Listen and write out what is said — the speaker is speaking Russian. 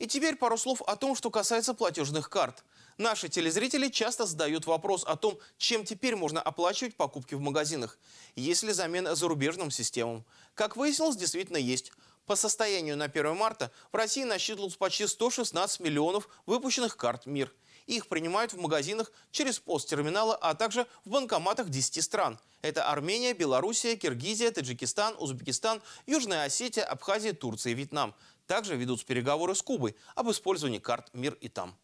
И теперь пару слов о том, что касается платежных карт. Наши телезрители часто задают вопрос о том, чем теперь можно оплачивать покупки в магазинах. Есть ли замена зарубежным системам? Как выяснилось, действительно есть. По состоянию на 1 марта в России насчитывалось почти 116 миллионов выпущенных карт «Мир». Их принимают в магазинах через посттерминалы, а также в банкоматах 10 стран. Это Армения, Белоруссия, Киргизия, Таджикистан, Узбекистан, Южная Осетия, Абхазия, Турция и Вьетнам. Также ведутся переговоры с Кубой об использовании карт «Мир и там».